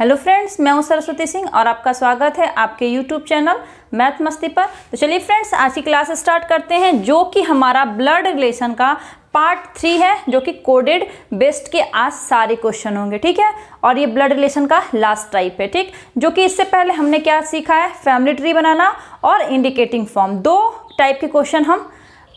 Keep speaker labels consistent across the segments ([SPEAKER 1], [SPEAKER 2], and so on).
[SPEAKER 1] hello friends मैं हूं सरस्वती सिंह और आपका स्वागत है आपके यूट्यूब चैनल मैथ मस्ती पर तो चलिए फ्रेंड्स आज की क्लास स्टार्ट करते हैं जो कि हमारा ब्लड रिलेशन का पार्ट थ्री है जो कि कोडेड बेस्ट के आज सारे क्वेश्चन होंगे ठीक है और ये ब्लड रिलेशन का लास्ट टाइप है ठीक जो कि इससे पहले हमने क्या सीखा है फैमिली ट्री बनाना और इंडिकेटिंग फॉर्म दो टाइप के क्वेश्चन हम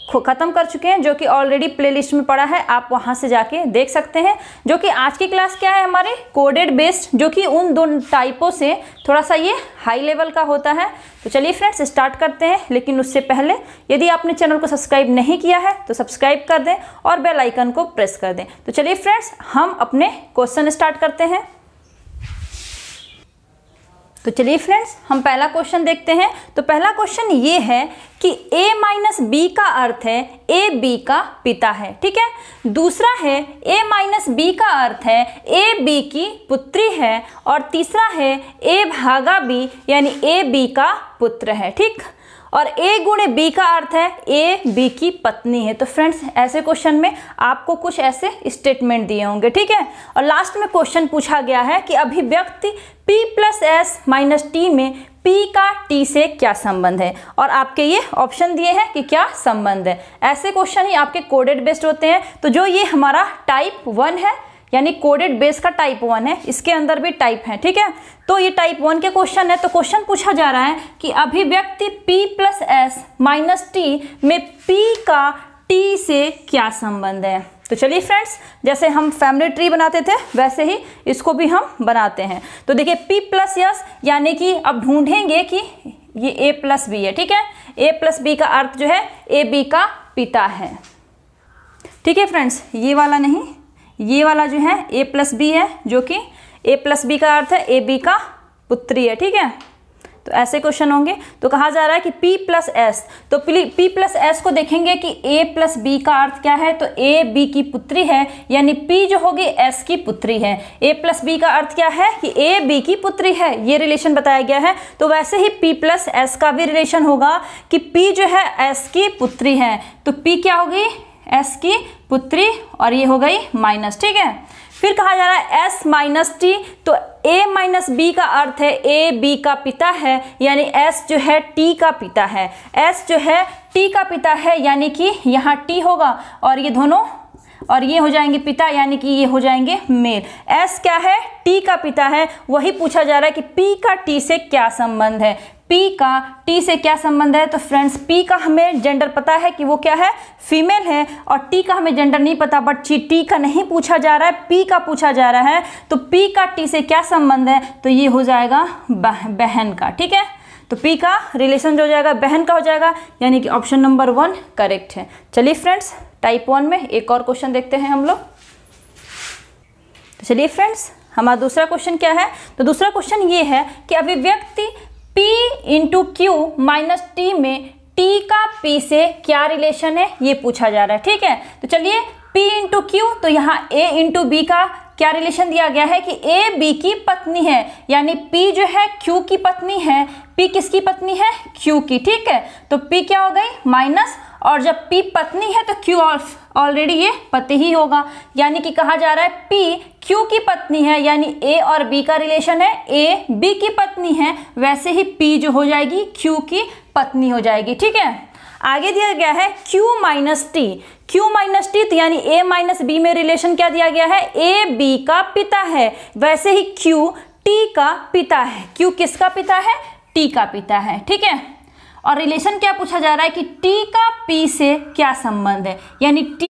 [SPEAKER 1] ख़त्म कर चुके हैं जो कि ऑलरेडी प्लेलिस्ट में पड़ा है आप वहाँ से जाके देख सकते हैं जो कि आज की क्लास क्या है हमारे कोडेड बेस्ड जो कि उन दो टाइपों से थोड़ा सा ये हाई लेवल का होता है तो चलिए फ्रेंड्स स्टार्ट करते हैं लेकिन उससे पहले यदि आपने चैनल को सब्सक्राइब नहीं किया है तो सब्सक्राइब कर दें और बेलाइकन को प्रेस कर दें तो चलिए फ्रेंड्स हम अपने क्वेश्चन स्टार्ट करते हैं तो चलिए फ्रेंड्स हम पहला क्वेश्चन देखते हैं तो पहला क्वेश्चन ये है कि a माइनस बी का अर्थ है ए बी का पिता है ठीक है दूसरा है a माइनस बी का अर्थ है ए बी की पुत्री है और तीसरा है a भागा b यानी ए बी का पुत्र है ठीक और ए गुणे बी का अर्थ है ए बी की पत्नी है तो फ्रेंड्स ऐसे क्वेश्चन में आपको कुछ ऐसे स्टेटमेंट दिए होंगे ठीक है और लास्ट में क्वेश्चन पूछा गया है कि अभिव्यक्ति P plus S minus T में P का T से क्या संबंध है और आपके ये ऑप्शन दिए हैं कि क्या संबंध है ऐसे क्वेश्चन ही आपके कोडेड बेस्ड होते हैं तो जो ये हमारा टाइप वन है यानी कोडेड बेस का टाइप वन है इसके अंदर भी टाइप है ठीक है तो ये टाइप वन के क्वेश्चन है तो क्वेश्चन पूछा जा रहा है कि अभिव्यक्ति P plus S minus T में P का T से क्या संबंध है तो चलिए फ्रेंड्स जैसे हम फैमिली ट्री बनाते थे वैसे ही इसको भी हम बनाते हैं तो देखिए पी प्लस यस यानी कि अब ढूंढेंगे कि ये ए प्लस बी है ठीक है ए प्लस बी का अर्थ जो है ए बी का पिता है ठीक है फ्रेंड्स ये वाला नहीं ये वाला जो है ए प्लस बी है जो कि ए प्लस बी का अर्थ है ए बी का पुत्री है ठीक है तो ऐसे क्वेश्चन होंगे तो कहा जा रहा है कि P प्लस एस तो P प्लस एस को देखेंगे कि A प्लस बी का अर्थ क्या है तो A B की पुत्री है यानी P जो होगी S की पुत्री है A प्लस बी का अर्थ क्या है कि A B की पुत्री है ये रिलेशन बताया गया है तो वैसे ही P प्लस एस का भी रिलेशन होगा कि P जो है S की पुत्री है तो P क्या होगी S की पुत्री और ये हो गई माइनस ठीक है फिर कहा जा रहा है एस माइनस टी तो ए माइनस बी का अर्थ है ए बी का पिता है यानी एस जो है टी का पिता है एस जो है टी का पिता है यानी कि यहाँ टी होगा और ये दोनों और ये हो जाएंगे पिता यानी कि ये हो जाएंगे मेल एस क्या है टी का पिता है वही पूछा जा रहा है कि पी का टी से क्या संबंध है पी का टी से क्या संबंध है तो फ्रेंड्स पी का हमें जेंडर पता है कि वो क्या है फीमेल है और टी का हमें जेंडर नहीं पता बट ची टी का नहीं पूछा जा रहा है पी का पूछा जा रहा है तो पी का टी से क्या संबंध है तो ये हो जाएगा बह, बहन का ठीक है तो पी का रिलेशन जो हो जाएगा बहन का हो जाएगा यानी कि ऑप्शन नंबर वन करेक्ट है चलिए फ्रेंड्स टाइप वन में एक और क्वेश्चन देखते हैं हम लोग तो चलिए फ्रेंड्स हमारा दूसरा क्वेश्चन क्या है तो दूसरा क्वेश्चन ये है कि अभिव्यक्ति P into Q minus T में टी का P से क्या रिलेशन है ये पूछा जा रहा है ठीक है तो चलिए P इंटू क्यू तो यहाँ A इंटू बी का क्या रिलेशन दिया गया है कि ए बी की पत्नी है यानी पी जो है क्यू की पत्नी है पी किसकी पत्नी है क्यू की ठीक है तो पी क्या हो गई माइनस और जब P पत्नी है तो Q ऑलरेडी ये पति ही होगा यानी कि कहा जा रहा है P Q की पत्नी है यानी A और B का रिलेशन है A B की पत्नी है वैसे ही P जो हो जाएगी Q की पत्नी हो जाएगी ठीक है आगे दिया गया है Q minus T Q minus T तो यानी A माइनस बी में रिलेशन क्या दिया गया है ए बी का पिता है वैसे ही Q टी का पिता है Q किसका पिता है टी का पिता है ठीक है और रिलेशन क्या पूछा जा रहा है कि टी का पी से क्या संबंध है यानी टी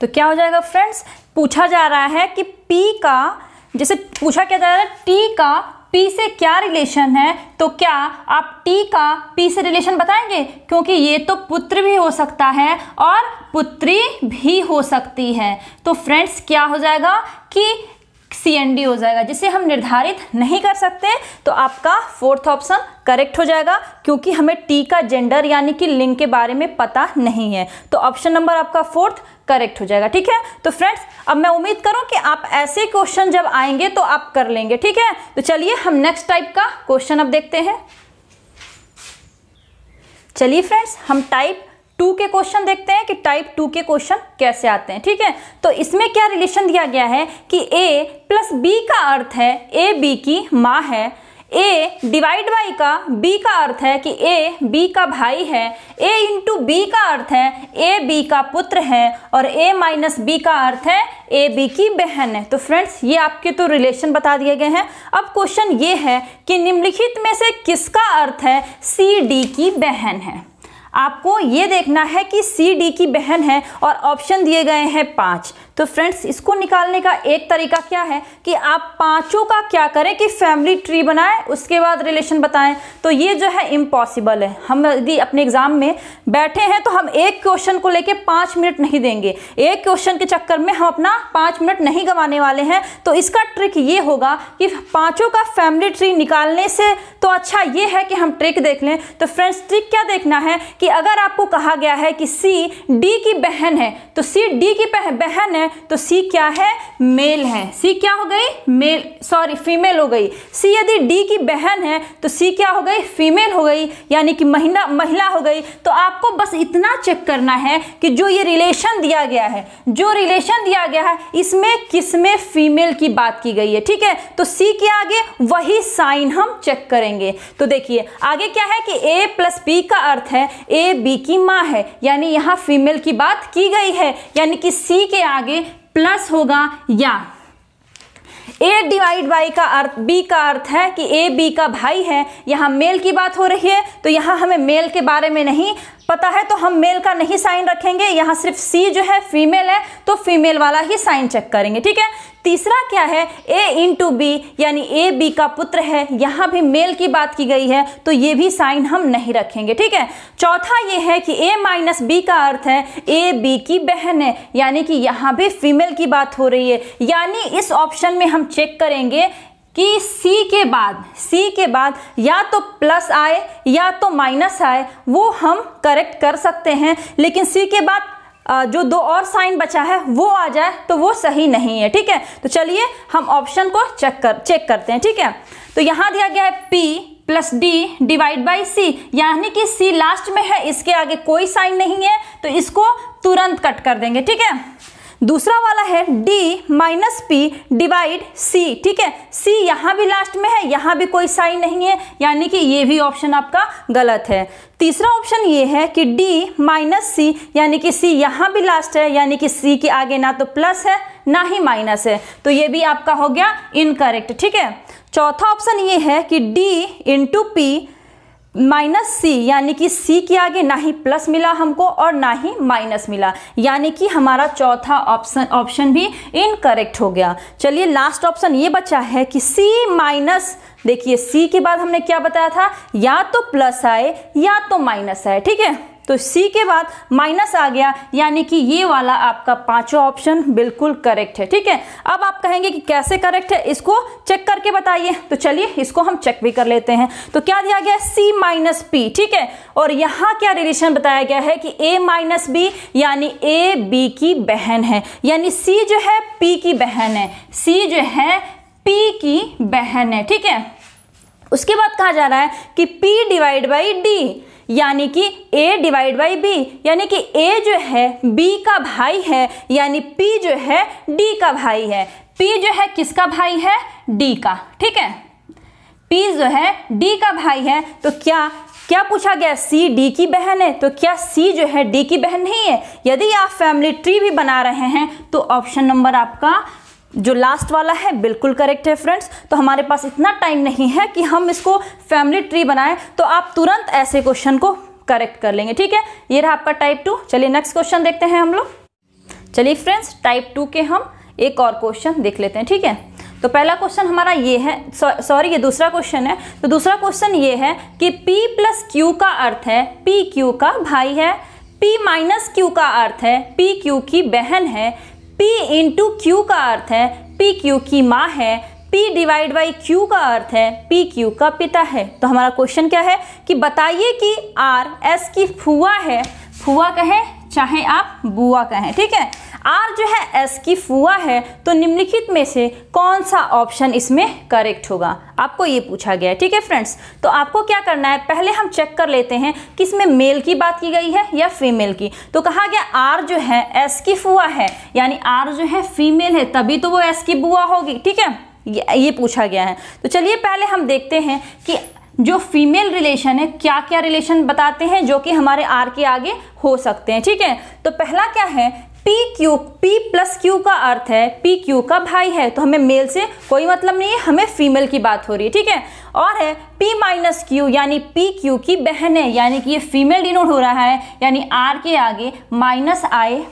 [SPEAKER 1] तो क्या हो जाएगा फ्रेंड्स पूछा जा रहा है कि पी का जैसे पूछा क्या जा रहा है टी का पी से क्या रिलेशन है तो क्या आप टी का पी से रिलेशन बताएंगे क्योंकि ये तो पुत्र भी हो सकता है और पुत्री भी हो सकती है तो फ्रेंड्स क्या हो जाएगा कि सी एन डी हो जाएगा जिसे हम निर्धारित नहीं कर सकते तो आपका फोर्थ ऑप्शन करेक्ट हो जाएगा क्योंकि हमें टी का जेंडर यानी कि लिंग के बारे में पता नहीं है तो ऑप्शन नंबर आपका फोर्थ करेक्ट हो जाएगा ठीक है तो फ्रेंड्स अब मैं उम्मीद करूं कि आप ऐसे क्वेश्चन जब आएंगे तो आप कर लेंगे ठीक है तो चलिए हम नेक्स्ट टाइप का क्वेश्चन अब देखते हैं चलिए फ्रेंड्स हम टाइप टू के क्वेश्चन देखते हैं कि टाइप टू के क्वेश्चन कैसे आते हैं ठीक है तो इसमें क्या रिलेशन दिया गया है कि ए प्लस बी का अर्थ है ए बी की माँ है ए डिवाइड बाई का बी का अर्थ है कि ए बी का भाई है ए इंटू बी का अर्थ है ए बी का पुत्र है और ए माइनस बी का अर्थ है ए बी की बहन है तो फ्रेंड्स ये आपके तो रिलेशन बता दिए गए हैं अब क्वेश्चन ये है कि निम्नलिखित में से किसका अर्थ है सी डी की बहन है आपको ये देखना है कि सी डी की बहन है और ऑप्शन दिए गए हैं पाँच तो फ्रेंड्स इसको निकालने का एक तरीका क्या है कि आप पांचों का क्या करें कि फैमिली ट्री बनाएं उसके बाद रिलेशन बताएं तो ये जो है इम्पॉसिबल है हम यदि अपने एग्जाम में बैठे हैं तो हम एक क्वेश्चन को लेके पाँच मिनट नहीं देंगे एक क्वेश्चन के चक्कर में हम अपना पाँच मिनट नहीं गंवाने वाले हैं तो इसका ट्रिक ये होगा कि पाँचों का फैमिली ट्री निकालने से तो अच्छा ये है कि हम ट्रिक देख लें तो फ्रेंड्स ट्रिक क्या देखना है कि अगर आपको कहा गया है कि सी डी की बहन है तो सी डी की बहन है है तो सी क्या है मेल है सी क्या हो गई मेल सॉरी फीमेल हो गई सी यदि डी की बहन है तो सी क्या हो गई फीमेल हो गई यानी कि महिला महिला हो गई तो आपको बस इतना चेक करना है कि जो ये रिलेशन दिया गया है जो रिलेशन दिया गया है इसमें किसमें फीमेल की बात की गई है ठीक है तो सी के आगे वही साइन हम चेक करेंगे तो देखिए आगे क्या है कि ए प्लस बी का अर्थ है ए बी की माँ है यानी यहाँ फीमेल की बात की गई है यानी कि सी के आगे प्लस होगा या ए डिवाइड बाई का अर्थ बी का अर्थ है कि ए बी का भाई है यहां मेल की बात हो रही है तो यहां हमें मेल के बारे में नहीं पता है तो हम मेल का नहीं साइन रखेंगे यहां सिर्फ सी जो है फीमेल है तो फीमेल वाला ही साइन चेक करेंगे ठीक है तीसरा क्या है ए इंटू बी यानी ए बी का पुत्र है यहाँ भी मेल की बात की गई है तो ये भी साइन हम नहीं रखेंगे ठीक है चौथा ये है कि ए माइनस बी का अर्थ है ए बी की बहन है यानी कि यहाँ भी फीमेल की बात हो रही है यानी इस ऑप्शन में हम चेक करेंगे कि सी के बाद सी के बाद या तो प्लस आए या तो माइनस आए वो हम करेक्ट कर सकते हैं लेकिन सी के बाद जो दो और साइन बचा है वो आ जाए तो वो सही नहीं है ठीक है तो चलिए हम ऑप्शन को चेक कर चेक करते हैं ठीक है तो यहाँ दिया गया है P plus D divide by C यानी कि सी लास्ट में है इसके आगे कोई साइन नहीं है तो इसको तुरंत कट कर देंगे ठीक है दूसरा वाला है D minus P divide C ठीक है सी यहाँ भी लास्ट में है यहाँ भी कोई साइन नहीं है यानी कि ये भी ऑप्शन आपका गलत है तीसरा ऑप्शन ये है कि डी माइनस सी यानी कि सी यहाँ भी लास्ट है यानी कि सी के आगे ना तो प्लस है ना ही माइनस है तो ये भी आपका हो गया इनकरेक्ट ठीक है चौथा ऑप्शन ये है कि D into P minus C यानी कि सी के आगे ना ही प्लस मिला हमको और ना ही माइनस मिला यानी कि हमारा चौथा ऑप्शन ऑप्शन भी इनकरेक्ट हो गया चलिए लास्ट ऑप्शन ये बचा है कि सी माइनस देखिए सी के बाद हमने क्या बताया था या तो प्लस आए या तो माइनस आए ठीक है तो सी के बाद माइनस आ गया यानी कि ये वाला आपका पांचवा ऑप्शन बिल्कुल करेक्ट है ठीक है अब आप कहेंगे कि कैसे करेक्ट है इसको चेक करके बताइए तो चलिए इसको हम चेक भी कर लेते हैं तो क्या दिया गया सी माइनस पी ठीक है और यहां क्या रिलेशन बताया गया है कि ए माइनस बी यानी ए बी की बहन है यानी सी जो है पी की बहन है सी जो है पी की बहन है ठीक है उसके बाद कहा जा रहा है कि P डिवाइड बाई डी यानी कि a डिवाइड बाई B यानी कि a जो है b का भाई है यानी p जो है d का भाई है p जो है किसका भाई है d का ठीक है p जो है d का भाई है तो क्या क्या पूछा गया सी डी की बहन है तो क्या सी जो है डी की बहन नहीं है यदि आप फैमिली ट्री भी बना रहे हैं तो ऑप्शन नंबर आपका जो लास्ट वाला है बिल्कुल करेक्ट है फ्रेंड्स तो हमारे पास इतना टाइम नहीं है कि हम इसको फैमिली ट्री बनाएं तो आप तुरंत ऐसे क्वेश्चन को करेक्ट कर लेंगे ठीक है ये रहा आपका टाइप टू चलिए नेक्स्ट क्वेश्चन देखते हैं हम लोग चलिए फ्रेंड्स टाइप टू के हम एक और क्वेश्चन देख लेते हैं ठीक है तो पहला क्वेश्चन हमारा ये है सॉरी ये दूसरा क्वेश्चन है तो दूसरा क्वेश्चन ये है कि p प्लस क्यू का अर्थ है पी क्यू का भाई है p माइनस क्यू का अर्थ है पी क्यू की बहन है P इंटू क्यू का अर्थ है पी क्यू की माँ है पी डिवाइड बाई क्यू का अर्थ है पी क्यू का पिता है तो हमारा क्वेश्चन क्या है कि बताइए कि आर एस की फुआ है फुआ कहें चाहे आप बुआ कहें ठीक है आर जो है एस की फुआ है तो निम्नलिखित में से कौन सा ऑप्शन इसमें करेक्ट होगा आपको ये पूछा गया है ठीक है फ्रेंड्स तो आपको क्या करना है पहले हम चेक कर लेते हैं कि इसमें मेल की बात की गई है या फीमेल की तो कहा गया आर जो है एस की फुआ है यानी आर जो है फीमेल है तभी तो वो एस की बुआ होगी ठीक है ये पूछा गया है तो चलिए पहले हम देखते हैं कि जो फीमेल रिलेशन है क्या क्या रिलेशन बताते हैं जो कि हमारे आर के आगे हो सकते हैं ठीक है तो पहला क्या है P Q P plus Q का अर्थ है पी क्यू का भाई है तो हमें मेल से कोई मतलब नहीं है हमें फीमेल की बात हो रही है ठीक है और है पी माइनस क्यू यानी पी क्यू की बहन है यानी कि ये फीमेल डिनोट हो रहा है यानी आर के आगे माइनस आए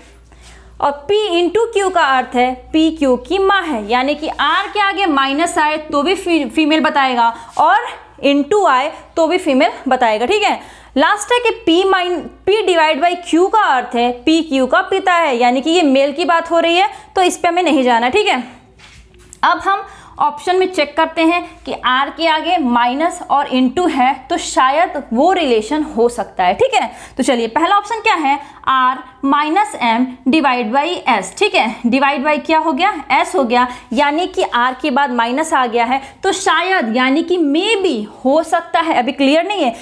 [SPEAKER 1] और P इंटू क्यू का अर्थ है पी क्यू की माँ है यानी कि R के आगे माइनस आए तो भी फीमेल बताएगा और इंटू आए तो भी फीमेल बताएगा ठीक है लास्ट है कि P minus P divide by Q का अर्थ है P Q का पिता है यानी कि ये मेल की बात हो रही है तो इस पर हमें नहीं जाना ठीक है अब हम ऑप्शन में चेक करते हैं कि आर के आगे माइनस और इनटू है तो शायद वो रिलेशन हो सकता है ठीक है तो चलिए पहला ऑप्शन क्या है R minus M divide by S ठीक है डिवाइड बाई क्या हो गया एस हो गया यानी कि आर के बाद माइनस आ गया है तो शायद यानी कि मे बी हो सकता है अभी क्लियर नहीं है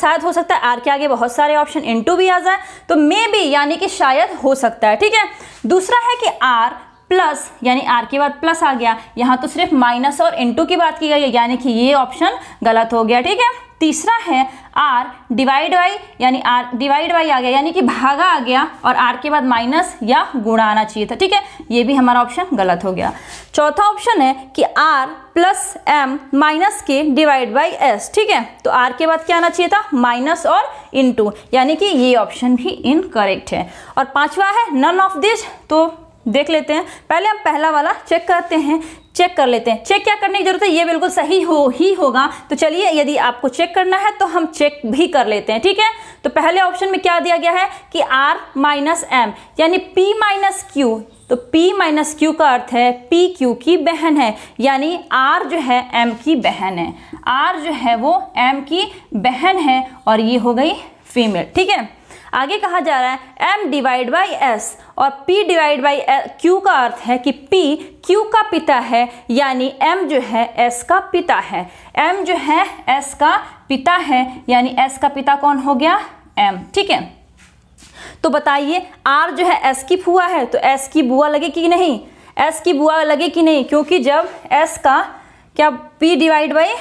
[SPEAKER 1] शायद हो सकता है आर के आगे बहुत सारे ऑप्शन इन भी आ जाए तो मे बी यानी कि शायद हो सकता है ठीक है दूसरा है कि आर प्लस यानी आर के बाद प्लस आ गया यहाँ तो सिर्फ माइनस और इनटू की बात की गई है यानी कि ये ऑप्शन गलत हो गया ठीक है तीसरा है आर डिवाइड बाई यानी आर डिवाइड बाई आ गया यानी कि भागा आ गया और आर के बाद माइनस या गुणा आना चाहिए था ठीक है ये भी हमारा ऑप्शन गलत हो गया चौथा ऑप्शन है कि R plus M minus K divide by S ठीक है तो आर के बाद क्या आना चाहिए था माइनस और इन यानी कि ये ऑप्शन भी इनकरेक्ट है और पांचवा है नन ऑफ दिस तो देख लेते हैं पहले हम पहला वाला चेक करते हैं चेक कर लेते हैं चेक क्या करने की जरूरत है ये बिल्कुल सही हो ही होगा तो चलिए यदि आपको चेक करना है तो हम चेक भी कर लेते हैं ठीक है तो पहले ऑप्शन में क्या दिया गया है कि आर माइनस एम यानी पी माइनस क्यू तो P माइनस क्यू का अर्थ है पी क्यू की बहन है यानी R जो है M की बहन है R जो है वो M की बहन है और ये हो गई फीमेल ठीक है आगे कहा जा रहा है एम डिवाइड बाई एस और पी डिवाइड बाई क्यू का अर्थ है कि पी क्यू का पिता है यानी एम जो है एस का पिता है एम जो है एस का पिता है यानी एस का पिता कौन हो गया एम ठीक है तो बताइए आर जो है एस की फुआ है तो एस की बुआ लगे कि नहीं एस की बुआ लगे कि नहीं क्योंकि जब एस का क्या P divide by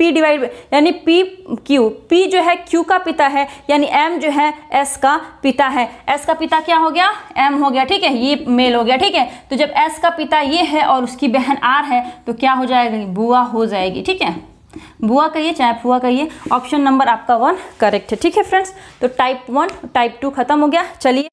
[SPEAKER 1] P divide यानी पी क्यू पी जो है क्यू का पिता है यानी एम जो है एस का पिता है एस का पिता क्या हो गया एम हो गया ठीक है ये मेल हो गया ठीक है तो जब एस का पिता ये है और उसकी बहन आर है तो क्या हो जाएगी बुआ हो जाएगी ठीक है बुआ कहिए चाहे फुआ कहिए ऑप्शन नंबर आपका वन करेक्ट है ठीक है फ्रेंड्स तो टाइप वन टाइप टू खत्म हो गया चलिए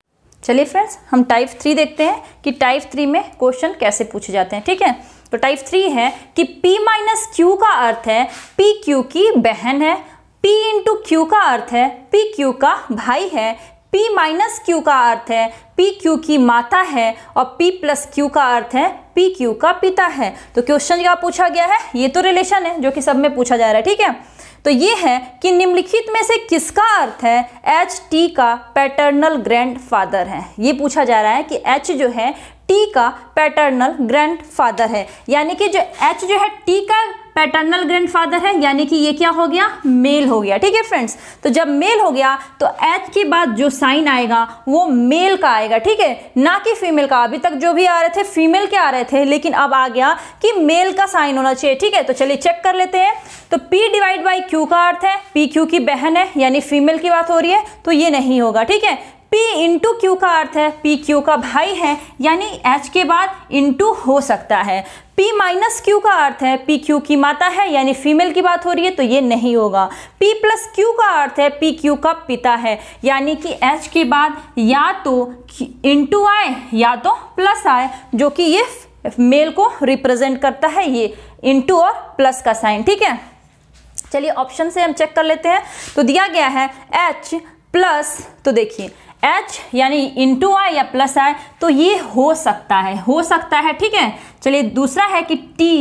[SPEAKER 1] चलिए फ्रेंड्स हम टाइप थ्री देखते हैं कि टाइप थ्री में क्वेश्चन कैसे पूछे जाते हैं ठीक है तो टाइप थ्री है कि पी माइनस क्यू का अर्थ है पी क्यू की बहन है पी इंटू क्यू का अर्थ है पी क्यू का भाई है पी माइनस क्यू का अर्थ है पी क्यू की माता है और पी प्लस क्यू का अर्थ है पी क्यू का पिता है तो क्वेश्चन क्या पूछा गया है ये तो रिलेशन है जो कि सब में पूछा जा रहा है ठीक है तो ये है कि निम्नलिखित में से किसका अर्थ है एच टी का पैटर्नल ग्रैंड फादर है ये पूछा जा रहा है कि एच जो है टी का पैटर्नल ग्रैंडफादर है यानी कि जो एच जो है टी का पैटर्नल ग्रैंडफादर है यानी कि ये क्या हो गया मेल हो गया ठीक है फ्रेंड्स तो जब मेल हो गया तो एच के बाद जो साइन आएगा वो मेल का आएगा ठीक है ना कि फीमेल का अभी तक जो भी आ रहे थे फीमेल के आ रहे थे लेकिन अब आ गया कि मेल का साइन होना चाहिए ठीक है तो चलिए चेक कर लेते हैं तो पी डिवाइड बाई क्यू का अर्थ है पी क्यू की बहन है यानी फीमेल की बात हो रही है तो ये नहीं होगा ठीक है P इंटू क्यू का अर्थ है पी क्यू का भाई है यानी H के बाद इंटू हो सकता है P माइनस क्यू का अर्थ है पी क्यू की माता है यानी फीमेल की बात हो रही है तो ये नहीं होगा P प्लस क्यू का अर्थ है पी क्यू का पिता है यानी कि H के बाद या तो इंटू आए या तो प्लस आए जो कि ये मेल को रिप्रेजेंट करता है ये इंटू और प्लस का साइन ठीक है चलिए ऑप्शन से हम चेक कर लेते हैं तो दिया गया है एच प्लस तो देखिए एच यानी इंटू आई या प्लस आई तो ये हो सकता है हो सकता है ठीक है चलिए दूसरा है कि T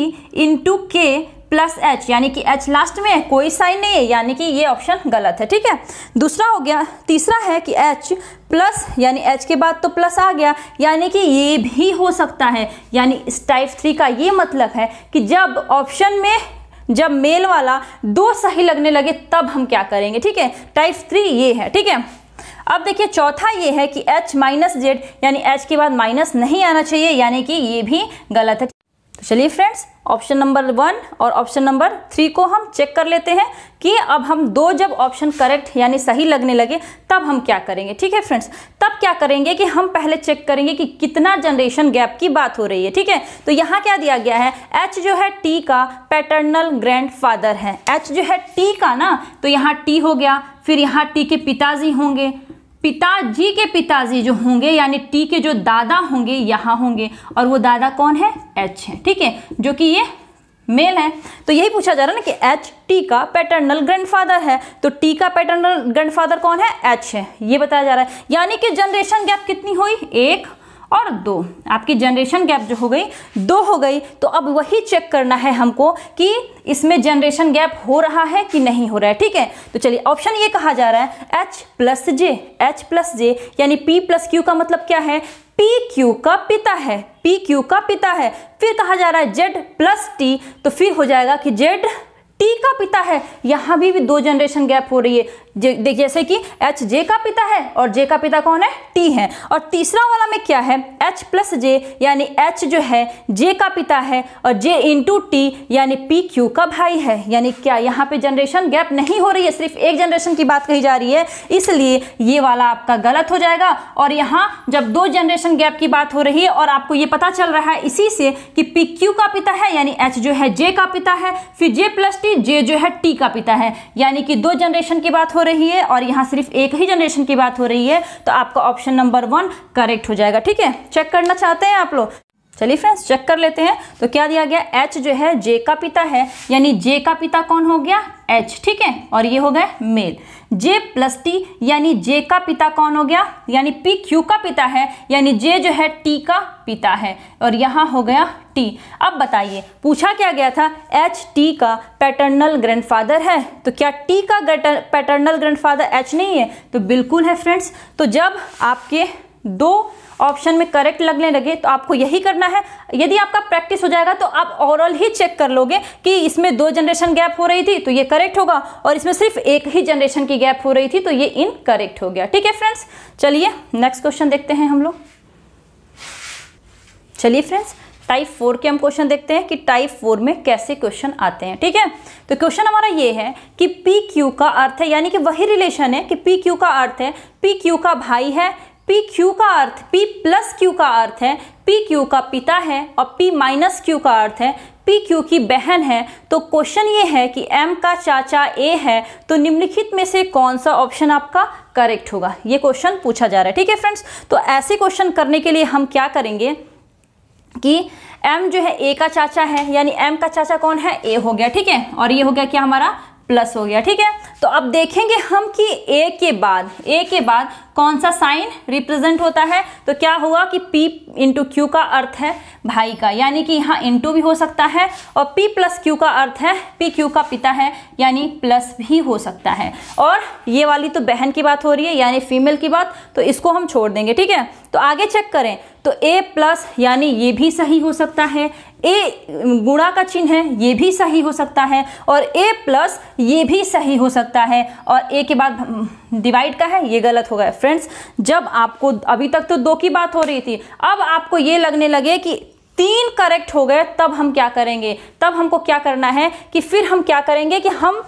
[SPEAKER 1] into K plus H यानी कि एच लास्ट में है कोई साइन नहीं है यानी कि ये ऑप्शन गलत है ठीक है दूसरा हो गया तीसरा है कि एच प्लस यानी एच के बाद तो प्लस आ गया यानी कि ये भी हो सकता है यानी इस टाइप थ्री का ये मतलब है कि जब ऑप्शन में जब मेल वाला दो सही लगने लगे तब हम क्या करेंगे ठीक है टाइप थ्री ये है ठीक है अब देखिए चौथा ये है कि एच माइनस जेड यानी एच के बाद माइनस नहीं आना चाहिए यानी कि ये भी गलत है तो चलिए फ्रेंड्स ऑप्शन नंबर वन और ऑप्शन नंबर थ्री को हम चेक कर लेते हैं कि अब हम दो जब ऑप्शन करेक्ट यानी सही लगने लगे तब हम क्या करेंगे ठीक है फ्रेंड्स तब क्या करेंगे कि हम पहले चेक करेंगे कि कितना जनरेशन गैप की बात हो रही है ठीक है तो यहाँ क्या दिया गया है एच जो है टी का पैटर्नल ग्रैंड है एच जो है टी का ना तो यहाँ टी हो गया फिर यहाँ टी के पिताजी होंगे पिताजी के पिताजी जो होंगे यानी टी के जो दादा होंगे यहाँ होंगे और वो दादा कौन है एच है ठीक है जो कि ये मेल है तो यही पूछा जा रहा है ना कि एच टी का पैटर्नल ग्रैंडफादर है तो टी का पैटर्नल ग्रैंडफादर कौन है एच है ये बताया जा रहा है यानी कि जनरेशन गैप कितनी हुई एक और दो आपकी जनरेशन गैप जो हो गई दो हो गई तो अब वही चेक करना है हमको कि इसमें जनरेशन गैप हो रहा है कि नहीं हो रहा है ठीक है तो चलिए ऑप्शन ये कहा जा रहा है H plus J H plus J यानी पी प्लस क्यू का मतलब क्या है पी क्यू का पिता है पी क्यू का पिता है फिर कहा जा रहा है जेड प्लस टी तो फिर हो जाएगा कि जेड टी का पिता है यहाँ भी, भी दो जनरेशन गैप हो रही है देखिए जैसे कि एच जे का पिता है और जे का पिता कौन है टी है और तीसरा वाला में क्या है एच प्लस जे यानी एच जो है जे का पिता है और जे इंटू टी यानी पी क्यू का भाई है यानी क्या यहाँ पे जनरेशन गैप नहीं हो रही है सिर्फ एक जनरेशन की बात कही जा रही है इसलिए ये वाला आपका गलत हो जाएगा और यहाँ जब दो जनरेशन गैप की बात हो रही है और आपको ये पता चल रहा है इसी से कि पी क्यू का पिता है यानी एच जो है जे का पिता है फिर जे प्लस कि जे जो है टी का पिता है यानी कि दो जनरेशन की बात हो रही है और यहाँ सिर्फ एक ही जनरेशन की बात हो रही है तो आपका ऑप्शन नंबर वन करेक्ट हो जाएगा ठीक है चेक करना चाहते हैं आप लोग चलिए फ्रेंड्स चेक कर लेते हैं तो क्या दिया गया एच जो है जे का पिता है यानी जे का पिता कौन हो गया एच ठीक है और ये हो गया मेल जे प्लस टी यानी जे का पिता कौन हो गया यानी पी क्यू का पिता है यानी जे जो है टी का पिता है और यहाँ हो गया टी अब बताइए पूछा क्या गया था एच टी का पैटर्नल ग्रैंडफादर है तो क्या टी का पैटर्नल ग्रैंडफादर एच नहीं है तो बिल्कुल है फ्रेंड्स तो जब आपके दो ऑप्शन में करेक्ट लगने लगे तो आपको यही करना है यदि आपका प्रैक्टिस हो जाएगा तो आप ओवरऑल ही चेक कर लोगे कि इसमें दो जनरेशन गैप हो रही थी तो ये करेक्ट होगा और इसमें सिर्फ एक ही जनरेशन की गैप हो रही थी तो ये इन करेक्ट हो गया ठीक है फ्रेंड्स चलिए नेक्स्ट क्वेश्चन देखते हैं हम लोग चलिए फ्रेंड्स टाइप फोर के हम क्वेश्चन देखते हैं कि टाइप फोर में कैसे क्वेश्चन आते हैं ठीक है तो क्वेश्चन हमारा ये है कि पी क्यू का अर्थ है यानी कि वही रिलेशन है कि पी क्यू का अर्थ है पी क्यू का भाई है पी क्यू का अर्थ पी प्लस क्यू का अर्थ है पी क्यू का पिता है और पी माइनस क्यू का अर्थ है पी क्यू की बहन है तो क्वेश्चन ये है कि एम का चाचा ए है तो निम्नलिखित में से कौन सा ऑप्शन आपका करेक्ट होगा ये क्वेश्चन पूछा जा रहा है ठीक है फ्रेंड्स तो ऐसे क्वेश्चन करने के लिए हम क्या करेंगे कि एम जो है ए का चाचा है यानी एम का चाचा कौन है ए हो गया ठीक है और ये हो गया क्या हमारा प्लस हो गया ठीक है तो अब देखेंगे हम कि ए के बाद ए के बाद कौन सा साइन रिप्रेजेंट होता है तो क्या हुआ कि पी इंटू क्यू का अर्थ है भाई का यानी कि यहाँ इंटू भी हो सकता है और पी प्लस क्यू का अर्थ है पी क्यू का पिता है यानी प्लस भी हो सकता है और ये वाली तो बहन की बात हो रही है यानी फीमेल की बात तो इसको हम छोड़ देंगे ठीक है तो आगे चेक करें तो ए प्लस यानी ये भी सही हो सकता है ए गुणा का चिन्ह है ये भी सही हो सकता है और ए प्लस ये भी सही हो सकता है और ए के बाद डिवाइड का है ये गलत हो गया फ्रेंड्स जब आपको अभी तक तो दो की बात हो रही थी अब आपको ये लगने लगे कि तीन करेक्ट हो गए तब हम क्या करेंगे तब हमको क्या करना है कि फिर हम क्या करेंगे कि हम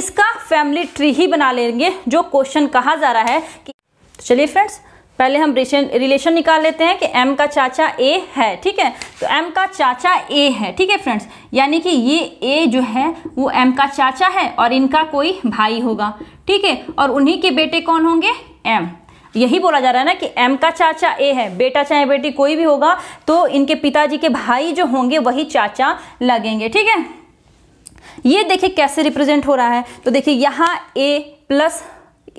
[SPEAKER 1] इसका फैमिली ट्री ही बना लेंगे जो क्वेश्चन कहा जा रहा है कि तो चलिए फ्रेंड्स पहले हम रिलेशन रिलेशन निकाल लेते हैं कि M का चाचा A है ठीक है तो M का चाचा A है ठीक है फ्रेंड्स यानी कि ये A जो है वो M का चाचा है और इनका कोई भाई होगा ठीक है और उन्हीं के बेटे कौन होंगे M यही बोला जा रहा है ना कि M का चाचा A है बेटा चाहे बेटी कोई भी होगा तो इनके पिताजी के भाई जो होंगे वही चाचा लगेंगे ठीक है ये देखिए कैसे रिप्रेजेंट हो रहा है तो देखिए यहाँ ए प्लस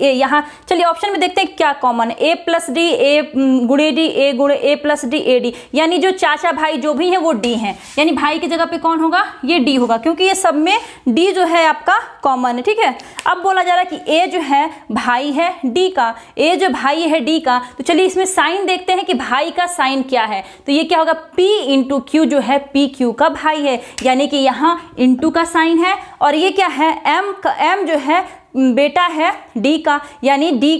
[SPEAKER 1] यहाँ चलिए ऑप्शन में देखते हैं क्या common A plus D A गुणे डी ए गुणे A plus D A D यानी जो चाचा भाई जो भी हैं वो डी हैं यानी भाई की जगह पे कौन होगा ये डी होगा क्योंकि ये सब में डी जो है आपका कॉमन है ठीक है अब बोला जा रहा है कि ए जो है भाई है डी का ए जो भाई है डी का तो चलिए इसमें साइन देखते हैं कि भाई का साइन क्या है तो ये क्या होगा पी इंटू क्यू जो है पी क्यू का भाई है यानी कि यहाँ इंटू का साइन है और ये क्या है एम का एम जो है बेटा है डी का यानी डी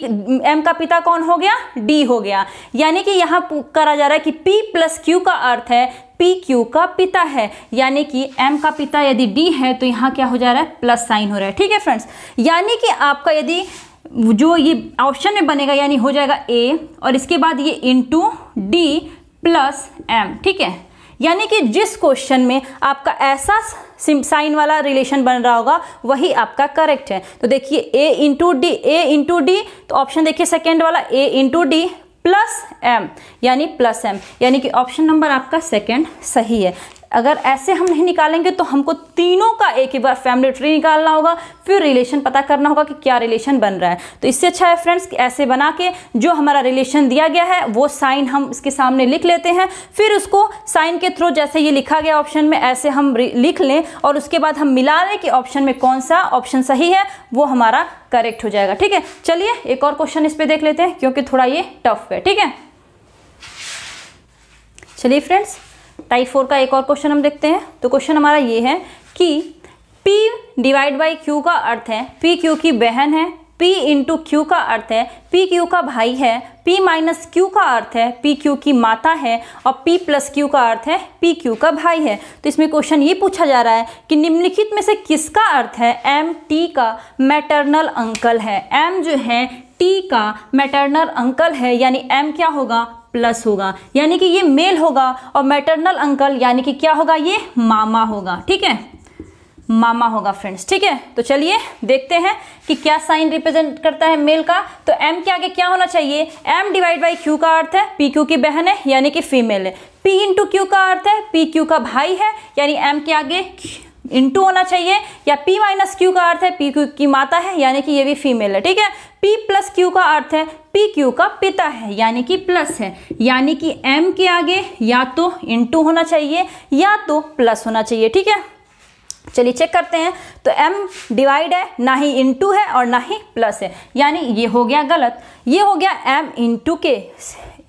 [SPEAKER 1] एम का पिता कौन हो गया डी हो गया यानी कि यहाँ करा जा रहा है कि पी प्लस क्यू का अर्थ है पी क्यू का पिता है यानी कि एम का पिता यदि डी है तो यहाँ क्या हो जा रहा है प्लस साइन हो रहा है ठीक है फ्रेंड्स यानी कि आपका यदि जो ये ऑप्शन में बनेगा यानी हो जाएगा ए और इसके बाद ये इंटू डी प्लस एम ठीक है यानी कि जिस क्वेश्चन में आपका ऐसा साइन वाला रिलेशन बन रहा होगा वही आपका करेक्ट है तो देखिए A into D A into D तो ऑप्शन देखिए सेकेंड वाला A into D plus M यानी प्लस एम यानी कि ऑप्शन नंबर आपका सेकेंड सही है अगर ऐसे हम नहीं निकालेंगे तो हमको तीनों का एक ही बार फैमिली ट्री निकालना होगा फिर रिलेशन पता करना होगा कि क्या रिलेशन बन रहा है तो इससे अच्छा है फ्रेंड्स कि ऐसे बना के जो हमारा रिलेशन दिया गया है वो साइन हम इसके सामने लिख लेते हैं फिर उसको साइन के थ्रू जैसे ये लिखा गया ऑप्शन में ऐसे हम लिख लें और उसके बाद हम मिला लें कि ऑप्शन में कौन सा ऑप्शन सही है वो हमारा करेक्ट हो जाएगा ठीक है चलिए एक और क्वेश्चन इस पर देख लेते हैं क्योंकि थोड़ा ये टफ है ठीक है चलिए फ्रेंड्स टाइप फोर का एक और क्वेश्चन हम देखते हैं तो क्वेश्चन हमारा ये है कि पी डिवाइड बाई क्यू का अर्थ है पी क्यू की बहन है P इंटू क्यू का अर्थ है पी क्यू का भाई है P माइनस क्यू का अर्थ है पी क्यू की माता है और P प्लस क्यू का अर्थ है पी क्यू का भाई है तो इसमें क्वेश्चन ये पूछा जा रहा है कि निम्नलिखित में से किसका अर्थ है एम टी का मैटरनल अंकल है एम जो है टी का मैटरनल अंकल है यानी एम क्या होगा प्लस होगा यानी कि ये मेल होगा और मैटरनल अंकल यानी कि क्या होगा ये मामा होगा ठीक है मामा होगा फ्रेंड्स ठीक है तो चलिए देखते हैं कि क्या साइन रिप्रेजेंट करता है मेल का तो एम के आगे क्या होना चाहिए एम डिवाइड बाई क्यू का अर्थ है पी क्यू की बहन है यानी कि फीमेल है पी इंटू क्यू का अर्थ है पी क्यू का भाई है यानी एम के आगे इंटू होना चाहिए या पी माइनस क्यू का अर्थ है पी क्यू की माता है यानी कि ये भी फीमेल है ठीक है पी प्लस क्यू का अर्थ है पी क्यू का पिता है यानी कि प्लस है यानी कि एम के आगे या तो इंटू होना चाहिए या तो प्लस होना चाहिए ठीक है चलिए चेक करते हैं तो m डिवाइड है ना ही इंटू है और ना ही प्लस है यानी ये हो गया गलत ये हो गया m into K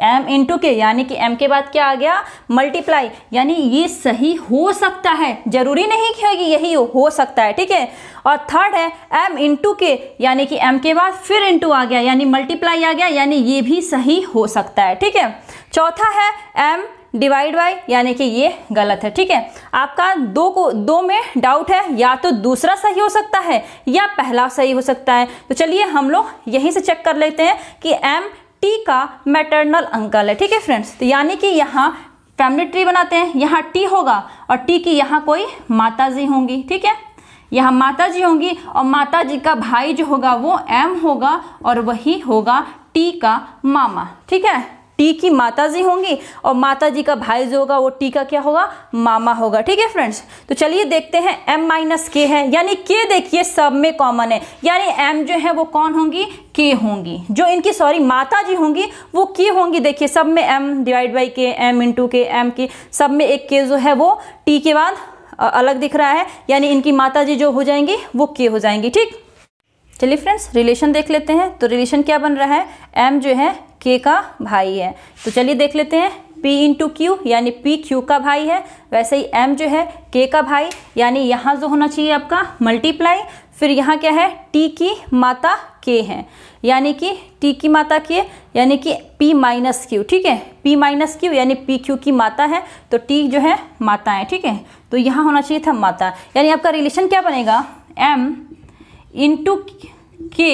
[SPEAKER 1] M into K यानी कि एम के बाद क्या आ गया मल्टीप्लाई यानी ये सही हो सकता है जरूरी नहीं कि यही हो, हो सकता है ठीक है और थर्ड है एम इंटू के यानी कि एम के बाद फिर इंटू आ गया यानी मल्टीप्लाई आ गया यानी ये भी सही हो सकता है ठीक है चौथा है एम डिवाइड बाई यानी कि ये गलत है ठीक है आपका दो को दो में डाउट है या तो दूसरा सही हो सकता है या पहला सही हो सकता है तो चलिए हम लोग यहीं से चेक कर लेते हैं कि एम टी का मैटरनल अंकल है ठीक है फ्रेंड्स तो यानी कि यहाँ फैमिली ट्री बनाते हैं यहाँ टी होगा और टी की यहाँ कोई माता जी होंगी ठीक है यहाँ माता जी होंगी और माता जी का भाई जो होगा वो एम होगा और वही होगा टी का मामा ठीक है टी की माता जी होंगी और माता जी का भाई जो होगा वो टी का क्या होगा मामा होगा ठीक है फ्रेंड्स तो चलिए देखते हैं एम माइनस के है यानी के देखिए सब में कॉमन है यानी एम जो है वो कौन होंगी के होंगी जो इनकी सॉरी माता जी होंगी वो के होंगी देखिए सब में M divide by K M into K M K सब में एक के जो है वो टी के बाद अलग दिख रहा है यानी इनकी माता जी जो हो जाएंगी वो के हो जाएंगी ठीक चलिए फ्रेंड्स रिलेशन देख लेते हैं तो रिलेशन क्या बन रहा है एम जो है के का भाई है तो चलिए देख लेते हैं पी इंटू क्यू यानी पी क्यू का भाई है वैसे ही एम जो है के का भाई यानी यहाँ जो होना चाहिए आपका मल्टीप्लाई फिर यहाँ क्या है टी की माता के है यानी कि टी की माता के यानी कि पी माइनस क्यू ठीक है पी माइनस क्यू यानी पी क्यू की माता है तो टी जो है माता है ठीक है तो यहाँ होना चाहिए था माता यानी आपका रिलेशन क्या बनेगा M into K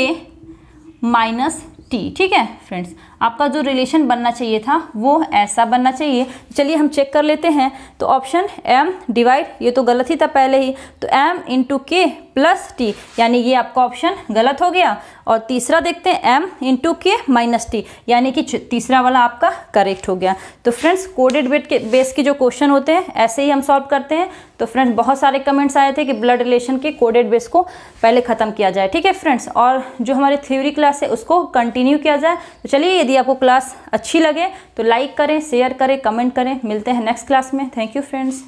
[SPEAKER 1] minus T ठीक है फ्रेंड्स आपका जो रिलेशन बनना चाहिए था वो ऐसा बनना चाहिए चलिए हम चेक कर लेते हैं तो ऑप्शन एम डिवाइड ये तो गलत ही था पहले ही तो M into K plus T यानी ये आपका ऑप्शन गलत हो गया और तीसरा देखते हैं M into K minus T यानी कि तीसरा वाला आपका करेक्ट हो गया तो फ्रेंड्स कोडेड वेट के बेस के जो क्वेश्चन होते हैं ऐसे ही हम सॉल्व करते हैं तो फ्रेंड्स बहुत सारे कमेंट्स आए थे कि ब्लड रिलेशन के कोडेड बेस को पहले ख़त्म किया जाए ठीक है फ्रेंड्स और जो हमारी थ्योरी क्लास है उसको कंटिन्यू किया जाए तो चलिए यदि आपको क्लास अच्छी लगे तो लाइक करें शेयर करें कमेंट करें मिलते हैं नेक्स्ट क्लास में थैंक यू फ्रेंड्स